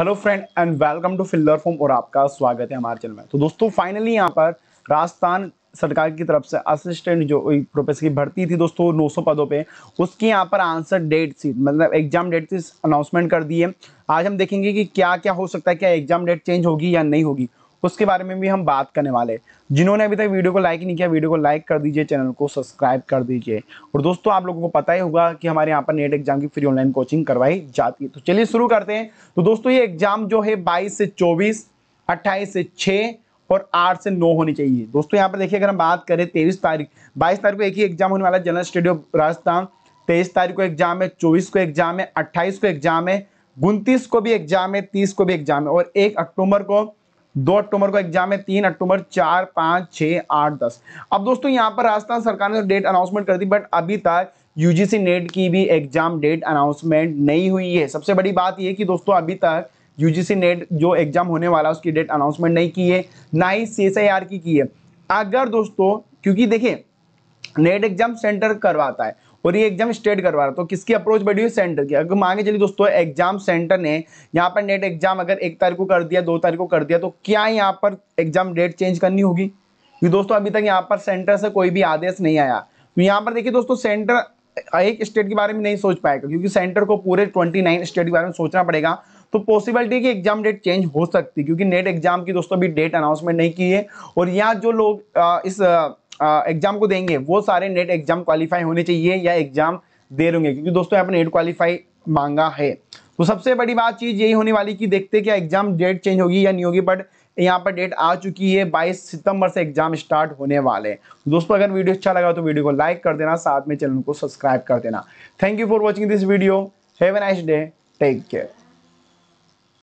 hello friend and welcome to filler form और आपका स्वागत है हमारे चैनल में तो दोस्तों फाइनली यहाँ पर राजस्थान सरकार की तरफ से असिस्टेंट जो प्रोफेसर की भर्ती थी दोस्तों 900 पदों पे उसकी यहाँ पर आंसर डेट सी मतलब एग्जाम डेट से अनाउंसमेंट कर दी है आज हम देखेंगे कि क्या क्या हो सकता है क्या एग्जाम डेट चेंज होगी या नहीं होगी उसके बारे में भी हम बात करने वाले जिन्होंने अभी तक वीडियो को लाइक नहीं किया वीडियो को लाइक कर दीजिए चैनल को सब्सक्राइब कर दीजिए और दोस्तों आप लोगों को पता ही होगा कि हमारे यहाँ पर नेट एग्जाम की फ्री ऑनलाइन कोचिंग करवाई जाती है तो चलिए शुरू करते हैं तो दोस्तों ये एग्जाम जो है बाईस से चौबीस अट्ठाईस से छः और आठ से नौ होनी चाहिए दोस्तों यहाँ पर देखिए अगर हम बात करें तेईस तारीख बाईस तारीख को एक ही एग्जाम होने वाला है जनरल स्टडी ऑफ राजस्थान तेईस तारीख को एग्जाम है चौबीस को एग्जाम है अट्ठाईस को एग्जाम है उनतीस को भी एग्जाम है तीस को भी एग्जाम है और एक अक्टूबर को दो अक्टूबर को एग्जाम है तीन अक्टूबर चार पाँच छः आठ दस अब दोस्तों यहाँ पर राजस्थान सरकार ने डेट तो अनाउंसमेंट कर दी बट अभी तक यूजीसी नेट की भी एग्जाम डेट अनाउंसमेंट नहीं हुई है सबसे बड़ी बात यह कि दोस्तों अभी तक यूजीसी नेट जो एग्जाम होने वाला उसकी डेट अनाउंसमेंट नहीं की है ना ही सी की की है अगर दोस्तों क्योंकि देखिए नेट एग्जाम सेंटर करवाता है और ये एग्जाम स्टेट करवा रहा तो किसकी अप्रोच बढ़ी हुई सेंटर की अगर मांगे चलिए दोस्तों एग्जाम सेंटर ने यहाँ पर नेट एग्जाम अगर एक तारीख को कर दिया दो तारीख को कर दिया तो क्या यहाँ पर एग्जाम डेट चेंज करनी होगी क्योंकि दोस्तों अभी तक यहाँ पर सेंटर से कोई भी आदेश नहीं आया तो यहाँ पर देखिए दोस्तों सेंटर एक स्टेट के बारे में नहीं सोच पाएगा क्योंकि सेंटर को पूरे 29 स्टेट के बारे में सोचना पड़ेगा तो पॉसिबिलिटी की एग्जाम डेट चेंज हो सकती है क्योंकि नेट एग्जाम की दोस्तों अभी डेट अनाउंसमेंट नहीं की है और यहाँ जो लोग इस एग्जाम को देंगे वो सारे नेट एग्जाम क्वालिफाई होने चाहिए या एग्जाम दे लेंगे क्योंकि दोस्तों यहाँ पर नेट क्वालिफाई मांगा है तो सबसे बड़ी बात चीज़ यही होने वाली कि देखते क्या एग्जाम डेट चेंज होगी या नहीं होगी बट यहाँ पर डेट आ चुकी है 22 सितंबर से एग्जाम स्टार्ट होने वाले हैं दोस्तों अगर वीडियो अच्छा लगा तो वीडियो को लाइक कर देना साथ में चैनल को सब्सक्राइब कर देना thank you for watching this video have a nice day take care